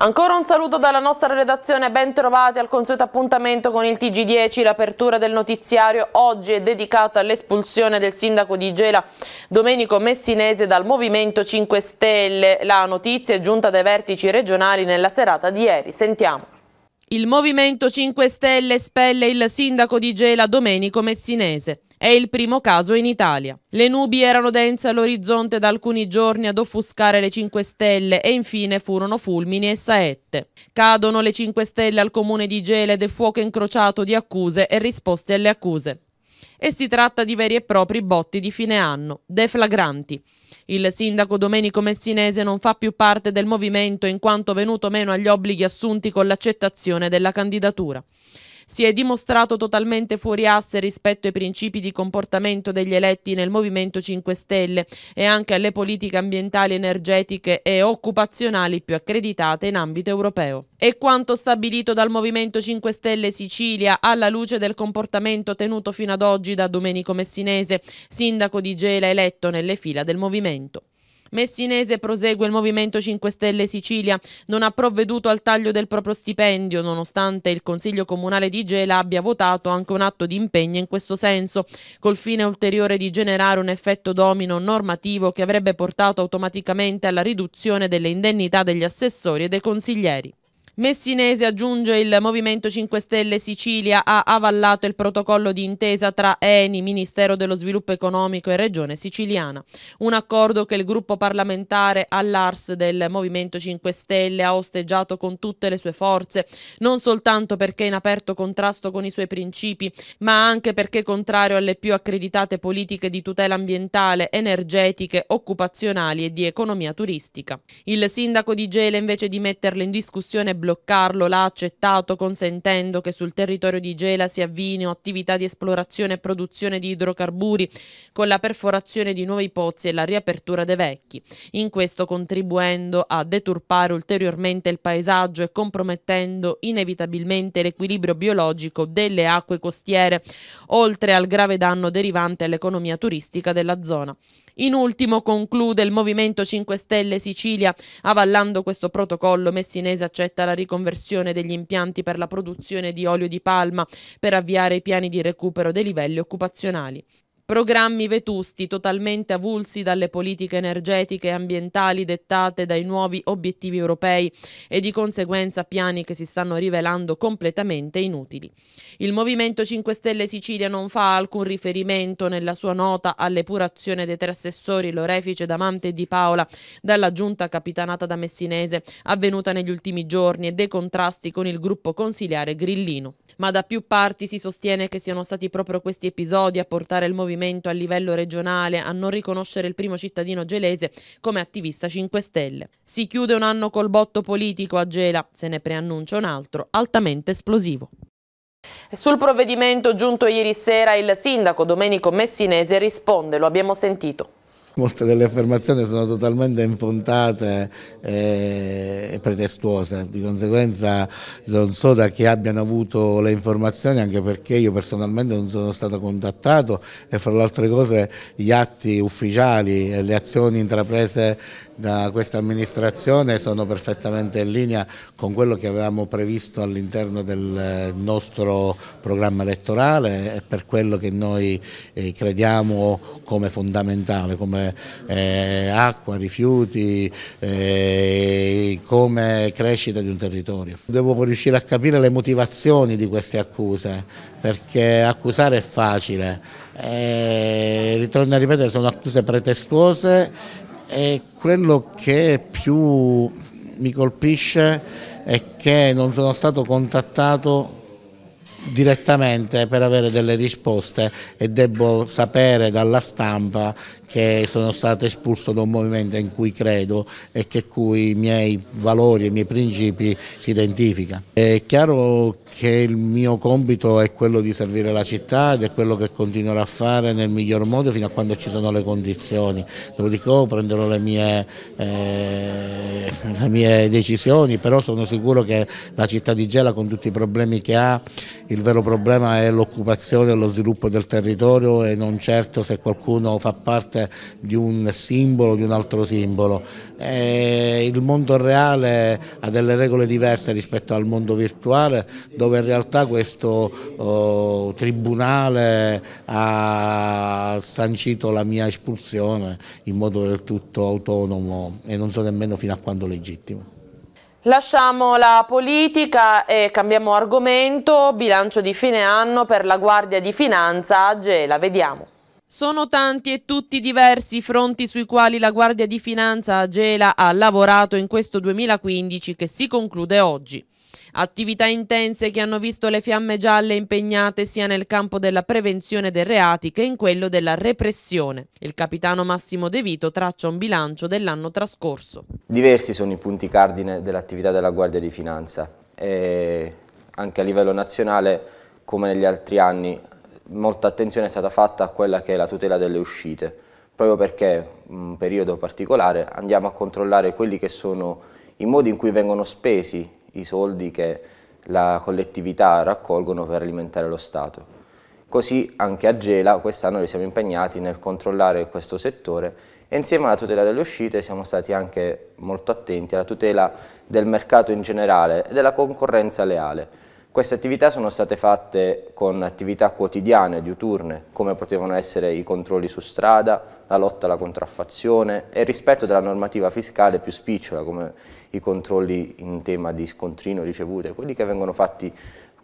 Ancora un saluto dalla nostra redazione, bentrovati al consueto appuntamento con il TG10. L'apertura del notiziario oggi è dedicata all'espulsione del sindaco di Gela, Domenico Messinese, dal Movimento 5 Stelle. La notizia è giunta dai vertici regionali nella serata di ieri. Sentiamo. Il Movimento 5 Stelle spelle il sindaco di Gela Domenico Messinese. È il primo caso in Italia. Le nubi erano dense all'orizzonte da alcuni giorni ad offuscare le 5 Stelle e infine furono fulmini e saette. Cadono le 5 Stelle al comune di Gele del fuoco incrociato di accuse e risposte alle accuse e si tratta di veri e propri botti di fine anno, deflagranti. Il sindaco Domenico Messinese non fa più parte del movimento in quanto venuto meno agli obblighi assunti con l'accettazione della candidatura si è dimostrato totalmente fuori asse rispetto ai principi di comportamento degli eletti nel Movimento 5 Stelle e anche alle politiche ambientali, energetiche e occupazionali più accreditate in ambito europeo. E quanto stabilito dal Movimento 5 Stelle Sicilia alla luce del comportamento tenuto fino ad oggi da Domenico Messinese, sindaco di Gela eletto nelle fila del Movimento. Messinese prosegue il Movimento 5 Stelle Sicilia, non ha provveduto al taglio del proprio stipendio, nonostante il Consiglio Comunale di Gela abbia votato anche un atto di impegno in questo senso, col fine ulteriore di generare un effetto domino normativo che avrebbe portato automaticamente alla riduzione delle indennità degli assessori e dei consiglieri. Messinese aggiunge il Movimento 5 Stelle Sicilia ha avallato il protocollo di intesa tra ENI, Ministero dello Sviluppo Economico e Regione Siciliana. Un accordo che il gruppo parlamentare all'ARS del Movimento 5 Stelle ha osteggiato con tutte le sue forze, non soltanto perché in aperto contrasto con i suoi principi, ma anche perché contrario alle più accreditate politiche di tutela ambientale, energetiche, occupazionali e di economia turistica. Il sindaco di Gela invece di metterle in discussione blocca bloccarlo l'ha accettato consentendo che sul territorio di Gela si avvino attività di esplorazione e produzione di idrocarburi con la perforazione di nuovi pozzi e la riapertura dei vecchi, in questo contribuendo a deturpare ulteriormente il paesaggio e compromettendo inevitabilmente l'equilibrio biologico delle acque costiere, oltre al grave danno derivante all'economia turistica della zona. In ultimo conclude il Movimento 5 Stelle Sicilia avallando questo protocollo messinese accetta la riconversione degli impianti per la produzione di olio di palma per avviare i piani di recupero dei livelli occupazionali. Programmi vetusti, totalmente avulsi dalle politiche energetiche e ambientali dettate dai nuovi obiettivi europei e di conseguenza piani che si stanno rivelando completamente inutili. Il Movimento 5 Stelle Sicilia non fa alcun riferimento nella sua nota all'epurazione dei tre assessori Lorefice, Damante e Di Paola dalla giunta capitanata da Messinese avvenuta negli ultimi giorni e dei contrasti con il gruppo consiliare Grillino. Ma da più parti si sostiene che siano stati proprio questi episodi a portare il movimento movimento a livello regionale a non riconoscere il primo cittadino gelese come attivista 5 Stelle. Si chiude un anno col botto politico a Gela, se ne preannuncia un altro, altamente esplosivo. Sul provvedimento giunto ieri sera il sindaco Domenico Messinese risponde, lo abbiamo sentito molte delle affermazioni sono totalmente infontate eh, e pretestuose, di conseguenza non so da chi abbiano avuto le informazioni anche perché io personalmente non sono stato contattato e fra le altre cose gli atti ufficiali e le azioni intraprese da questa amministrazione sono perfettamente in linea con quello che avevamo previsto all'interno del eh, nostro programma elettorale e per quello che noi eh, crediamo come fondamentale, come eh, acqua, rifiuti, come crescita di un territorio. Devo riuscire a capire le motivazioni di queste accuse, perché accusare è facile, eh, ritorno a ripetere, sono accuse pretestuose e quello che più mi colpisce è che non sono stato contattato direttamente per avere delle risposte e devo sapere dalla stampa che sono stato espulso da un movimento in cui credo e che cui i miei valori e i miei principi si identificano. È chiaro che il mio compito è quello di servire la città ed è quello che continuerò a fare nel miglior modo fino a quando ci sono le condizioni. Dopodiché prenderò le mie, eh, le mie decisioni, però sono sicuro che la città di Gela con tutti i problemi che ha, il vero problema è l'occupazione e lo sviluppo del territorio e non certo se qualcuno fa parte di un simbolo, di un altro simbolo. E eh, il mondo reale ha delle regole diverse rispetto al mondo virtuale dove in realtà questo oh, tribunale ha sancito la mia espulsione in modo del tutto autonomo e non so nemmeno fino a quando legittimo. Lasciamo la politica e cambiamo argomento, bilancio di fine anno per la Guardia di Finanza, Agela, vediamo. Sono tanti e tutti diversi i fronti sui quali la Guardia di Finanza Agela ha lavorato in questo 2015 che si conclude oggi. Attività intense che hanno visto le fiamme gialle impegnate sia nel campo della prevenzione dei reati che in quello della repressione. Il capitano Massimo De Vito traccia un bilancio dell'anno trascorso. Diversi sono i punti cardine dell'attività della Guardia di Finanza e anche a livello nazionale come negli altri anni molta attenzione è stata fatta a quella che è la tutela delle uscite, proprio perché in un periodo particolare andiamo a controllare quelli che sono i modi in cui vengono spesi i soldi che la collettività raccolgono per alimentare lo Stato. Così anche a Gela quest'anno siamo impegnati nel controllare questo settore e insieme alla tutela delle uscite siamo stati anche molto attenti alla tutela del mercato in generale e della concorrenza leale queste attività sono state fatte con attività quotidiane, diuturne, come potevano essere i controlli su strada, la lotta alla contraffazione e il rispetto della normativa fiscale più spicciola, come i controlli in tema di scontrino, ricevute, quelli che vengono fatti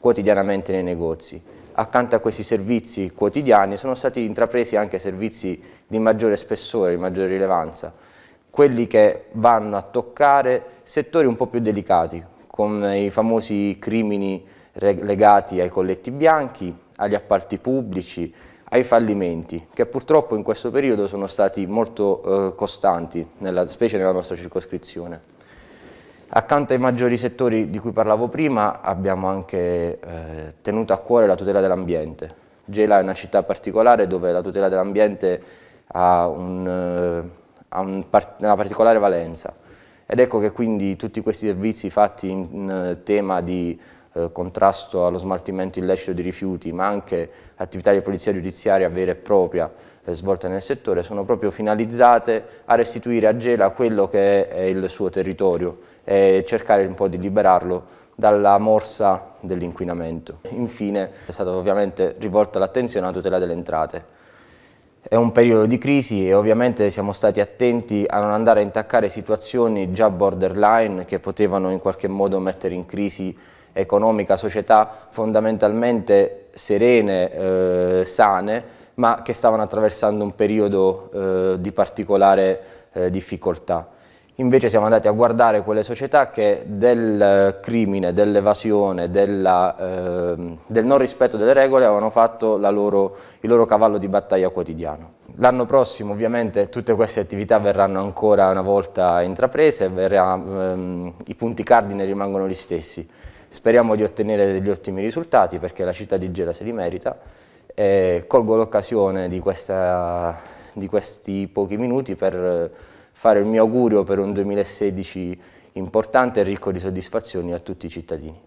quotidianamente nei negozi. Accanto a questi servizi quotidiani sono stati intrapresi anche servizi di maggiore spessore, di maggiore rilevanza, quelli che vanno a toccare settori un po' più delicati, con i famosi crimini legati ai colletti bianchi, agli appalti pubblici, ai fallimenti, che purtroppo in questo periodo sono stati molto eh, costanti, nella, specie nella nostra circoscrizione. Accanto ai maggiori settori di cui parlavo prima abbiamo anche eh, tenuto a cuore la tutela dell'ambiente. Gela è una città particolare dove la tutela dell'ambiente ha, un, eh, ha un una particolare valenza ed ecco che quindi tutti questi servizi fatti in, in eh, tema di eh, contrasto allo smaltimento illecito di rifiuti, ma anche attività di polizia giudiziaria vera e propria eh, svolte nel settore, sono proprio finalizzate a restituire a Gela quello che è il suo territorio e cercare un po' di liberarlo dalla morsa dell'inquinamento. Infine è stata ovviamente rivolta l'attenzione alla tutela delle entrate. È un periodo di crisi e ovviamente siamo stati attenti a non andare a intaccare situazioni già borderline che potevano in qualche modo mettere in crisi economica, società fondamentalmente serene, eh, sane, ma che stavano attraversando un periodo eh, di particolare eh, difficoltà. Invece siamo andati a guardare quelle società che del eh, crimine, dell'evasione, eh, del non rispetto delle regole avevano fatto loro, il loro cavallo di battaglia quotidiano. L'anno prossimo ovviamente tutte queste attività verranno ancora una volta intraprese, verrà, ehm, i punti cardine rimangono gli stessi. Speriamo di ottenere degli ottimi risultati perché la città di Gela se li merita e colgo l'occasione di, di, questi pochi minuti per fare il mio augurio per un 2016 importante e ricco di soddisfazioni a tutti i cittadini.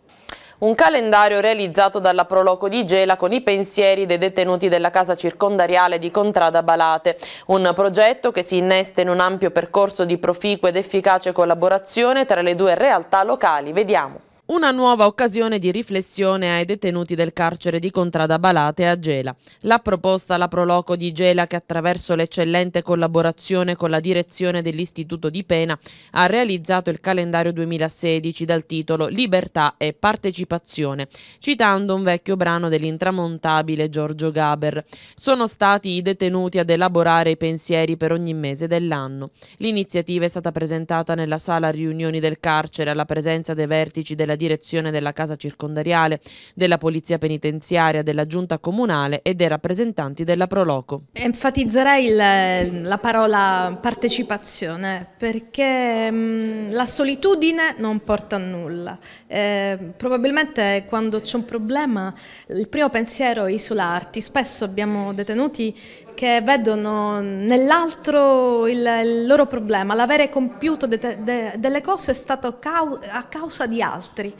Un calendario realizzato dalla Proloco di Gela con i pensieri dei detenuti della casa circondariale di Contrada Balate, un progetto che si innesta in un ampio percorso di proficua ed efficace collaborazione tra le due realtà locali. Vediamo. Una nuova occasione di riflessione ai detenuti del carcere di Contrada Balate a Gela. La proposta alla Proloco di Gela che attraverso l'eccellente collaborazione con la direzione dell'Istituto di Pena ha realizzato il calendario 2016 dal titolo Libertà e partecipazione, citando un vecchio brano dell'intramontabile Giorgio Gaber. Sono stati i detenuti ad elaborare i pensieri per ogni mese dell'anno. L'iniziativa è stata presentata nella sala riunioni del carcere alla presenza dei vertici della direzione della casa circondariale, della polizia penitenziaria, della giunta comunale e dei rappresentanti della Proloco. Enfatizzerei il, la parola partecipazione perché mm, la solitudine non porta a nulla. Eh, probabilmente quando c'è un problema il primo pensiero è isolarti, spesso abbiamo detenuti che vedono nell'altro il, il, loro problema, l'avere compiuto de, de, delle cose è stato cau a causa di altri.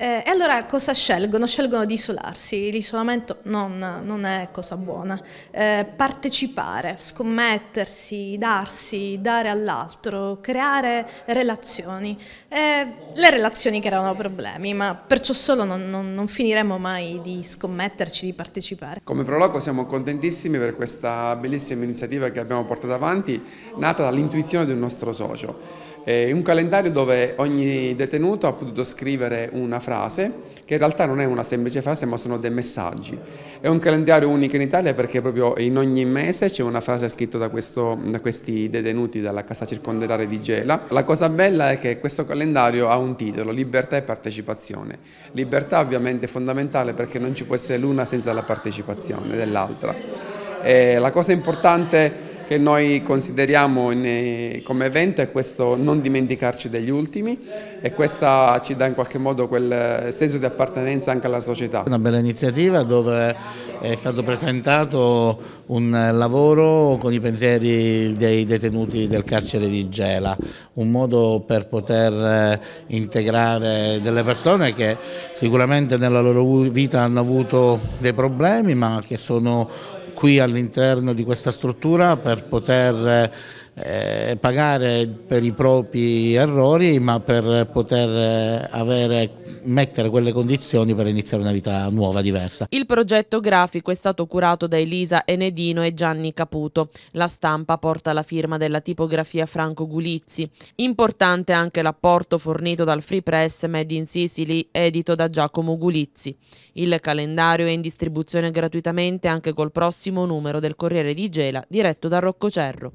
Eh, e allora cosa scelgono? Scelgono di isolarsi, l'isolamento non, non è cosa buona. Eh, partecipare, scommettersi, darsi, dare all'altro, creare relazioni. Eh, le relazioni creano problemi, ma perciò solo non, non, non finiremo mai di scommetterci, di partecipare. Come Proloco siamo contentissimi per questa bellissima iniziativa che abbiamo portato avanti, nata dall'intuizione di un nostro socio. Eh, un calendario dove ogni detenuto ha potuto scrivere una frase, che in realtà non è una semplice frase ma sono dei messaggi. È un calendario unico in Italia perché proprio in ogni mese c'è una frase scritta da, questo, da, questi detenuti dalla casa circondariale di Gela. La cosa bella è che questo calendario ha un titolo, libertà e partecipazione. Libertà ovviamente è fondamentale perché non ci può essere l'una senza la partecipazione dell'altra. Eh, la cosa importante che noi consideriamo in, eh, come evento è questo non dimenticarci degli ultimi e questa ci dà in qualche modo quel eh, senso di appartenenza anche alla società. Una bella iniziativa dove è stato presentato un lavoro con i pensieri dei detenuti del carcere di Gela, un modo per poter eh, integrare delle persone che sicuramente nella loro vita hanno avuto dei problemi ma che sono qui all'interno di questa struttura per poter eh, eh, pagare per i propri errori ma per poter eh, avere, mettere quelle condizioni per iniziare una vita nuova, diversa. Il progetto grafico è stato curato da Elisa Enedino e Gianni Caputo. La stampa porta la firma della tipografia Franco Gulizzi. Importante anche l'apporto fornito dal Free Press Made in Sicily edito da Giacomo Gulizzi. Il calendario è in distribuzione gratuitamente anche col prossimo numero del Corriere di Gela diretto da Rocco Cerro.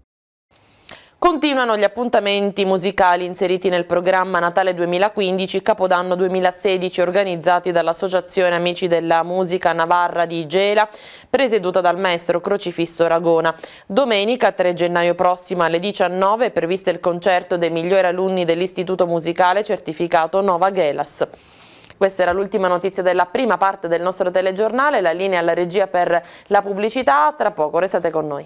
Continuano gli appuntamenti musicali inseriti nel programma Natale 2015 Capodanno 2016 organizzati dall'Associazione Amici della Musica Navarra di Gela, presieduta dal maestro Crocifisso Ragona. Domenica 3 gennaio prossimo alle 19 è previsto il concerto dei migliori alunni dell'Istituto Musicale certificato Nova Gelas. Questa era l'ultima notizia della prima parte del nostro telegiornale, la linea alla regia per la pubblicità, tra poco restate con noi.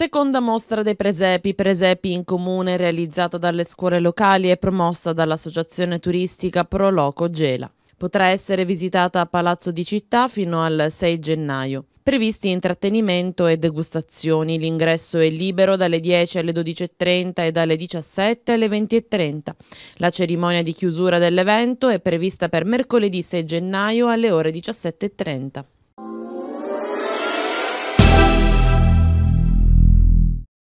Seconda mostra dei presepi, Presepi in Comune, realizzata dalle scuole locali e promossa dall'associazione turistica Pro Loco Gela. Potrà essere visitata a Palazzo di Città fino al 6 gennaio. Previsti intrattenimento e degustazioni, l'ingresso è libero dalle 10 alle 12.30 e dalle 17 alle 20.30. La cerimonia di chiusura dell'evento è prevista per mercoledì 6 gennaio alle ore 17.30.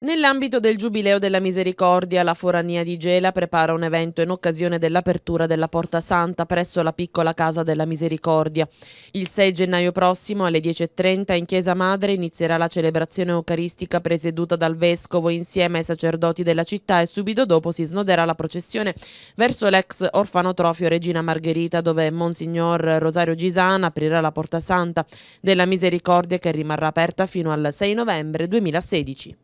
Nell'ambito del Giubileo della Misericordia, la Forania di Gela prepara un evento in occasione dell'apertura della Porta Santa presso la piccola Casa della Misericordia. Il 6 gennaio prossimo alle 10.30 in Chiesa Madre inizierà la celebrazione eucaristica presieduta dal Vescovo insieme ai sacerdoti della città e subito dopo si snoderà la processione verso l'ex orfanotrofio Regina Margherita dove Monsignor Rosario Gisana aprirà la Porta Santa della Misericordia che rimarrà aperta fino al 6 novembre 2016.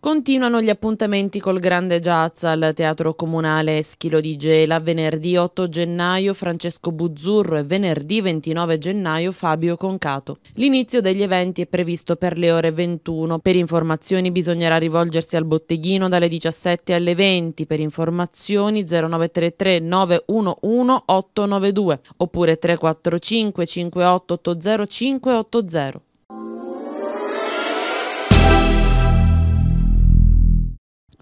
Continuano gli appuntamenti col grande jazz al Teatro Comunale Schilo di Gela. Venerdì 8 gennaio Francesco Buzzurro e venerdì 29 gennaio Fabio Concato. L'inizio degli eventi è previsto per le ore 21. Per informazioni bisognerà rivolgersi al botteghino dalle 17 alle 20. Per informazioni 0933 911 892 oppure 345 58 80580.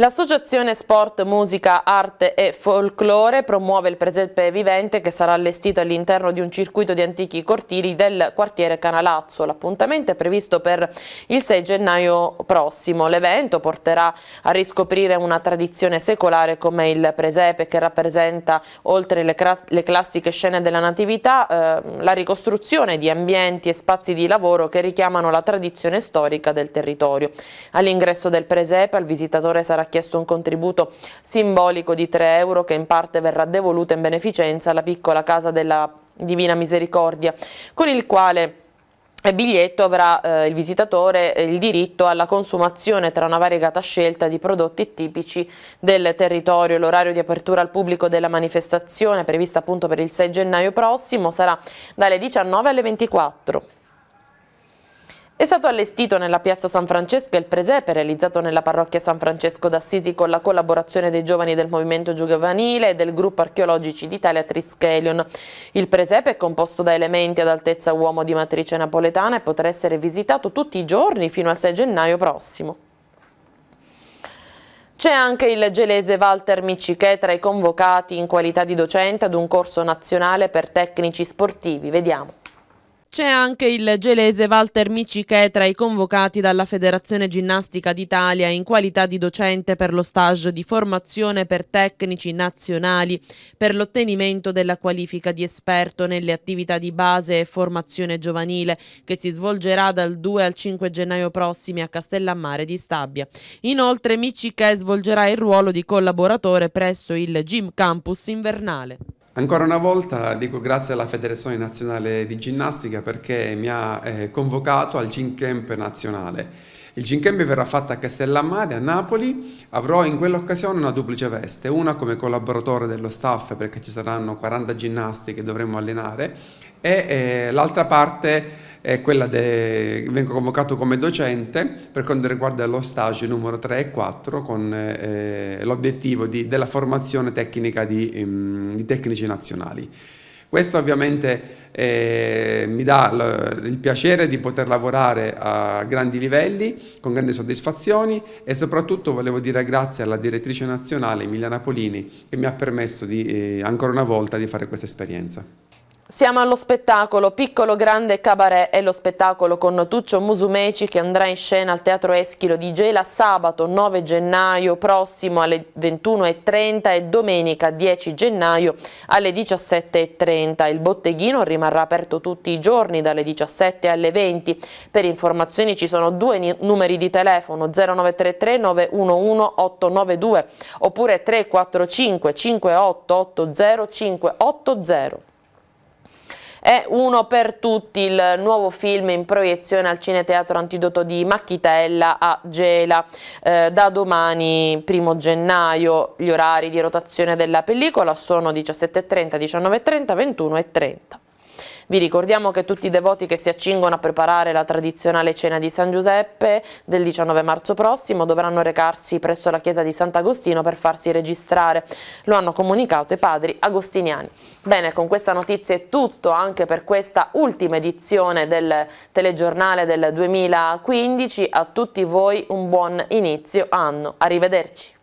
L'associazione Sport, Musica, Arte e Folklore promuove il presepe vivente che sarà allestito all'interno di un circuito di antichi cortili del quartiere Canalazzo. L'appuntamento è previsto per il 6 gennaio prossimo. L'evento porterà a riscoprire una tradizione secolare come il presepe che rappresenta, oltre le, le classiche scene della natività, eh, la ricostruzione di ambienti e spazi di lavoro che richiamano la tradizione storica del territorio. All'ingresso del presepe al visitatore sarà chiesto un contributo simbolico di 3 euro che in parte verrà devoluto in beneficenza alla piccola casa della Divina Misericordia, con il quale eh, biglietto avrà eh, il visitatore eh, il diritto alla consumazione tra una variegata scelta di prodotti tipici del territorio. L'orario di apertura al pubblico della manifestazione, prevista appunto per il 6 gennaio prossimo, sarà dalle 19 alle 24. È stato allestito nella piazza San Francesco il presepe realizzato nella parrocchia San Francesco d'Assisi con la collaborazione dei giovani del movimento giovanile e del gruppo archeologici d'Italia Trischelion. Il presepe è composto da elementi ad altezza uomo di matrice napoletana e potrà essere visitato tutti i giorni fino al 6 gennaio prossimo. C'è anche il gelese Walter Micichè tra i convocati in qualità di docente ad un corso nazionale per tecnici sportivi. Vediamo. C'è anche il gelese Walter Miciche tra i convocati dalla Federazione Ginnastica d'Italia in qualità di docente per lo stage di formazione per tecnici nazionali per l'ottenimento della qualifica di esperto nelle attività di base e formazione giovanile che si svolgerà dal 2 al 5 gennaio prossimi a Castellammare di Stabia. Inoltre Miciche svolgerà il ruolo di collaboratore presso il Gym Campus invernale. Ancora una volta dico grazie alla Federazione Nazionale di Ginnastica perché mi ha eh, convocato al Gin Camp nazionale. Il Gin Camp verrà fatto a Castellammare, a Napoli, avrò in quell'occasione una duplice veste, una come collaboratore dello staff perché ci saranno 40 ginnasti che dovremo allenare e eh, l'altra parte è quella che vengo convocato come docente per quanto riguarda lo stage numero 3 e 4 con eh, eh l'obiettivo della formazione tecnica di, um, di tecnici nazionali. Questo ovviamente eh, mi dà il piacere di poter lavorare a grandi livelli, con grandi soddisfazioni e soprattutto volevo dire grazie alla direttrice nazionale Emilia Napolini che mi ha permesso di, eh, ancora una volta di fare questa esperienza. Siamo allo spettacolo Piccolo Grande Cabaret, è lo spettacolo con Tuccio Musumeci che andrà in scena al Teatro Eschilo di Gela sabato 9 gennaio prossimo alle 21.30 e domenica 10 gennaio alle 17.30. Il botteghino rimarrà aperto tutti i giorni dalle 17 alle 20. Per informazioni ci sono due numeri di telefono 0933 911 892 oppure 345 5880 580. È uno per tutti il nuovo film in proiezione al Cineteatro Antidoto di Macchitella a Gela. Eh, da domani, primo gennaio, gli orari di rotazione della pellicola sono 17.30, 19.30, 21.30. Vi ricordiamo che tutti i devoti che si accingono a preparare la tradizionale cena di San Giuseppe del 19 marzo prossimo dovranno recarsi presso la chiesa di Sant'Agostino per farsi registrare. Lo hanno comunicato i padri agostiniani. Bene, con questa notizia è tutto anche per questa ultima edizione del telegiornale del 2015. A tutti voi un buon inizio anno. Arrivederci.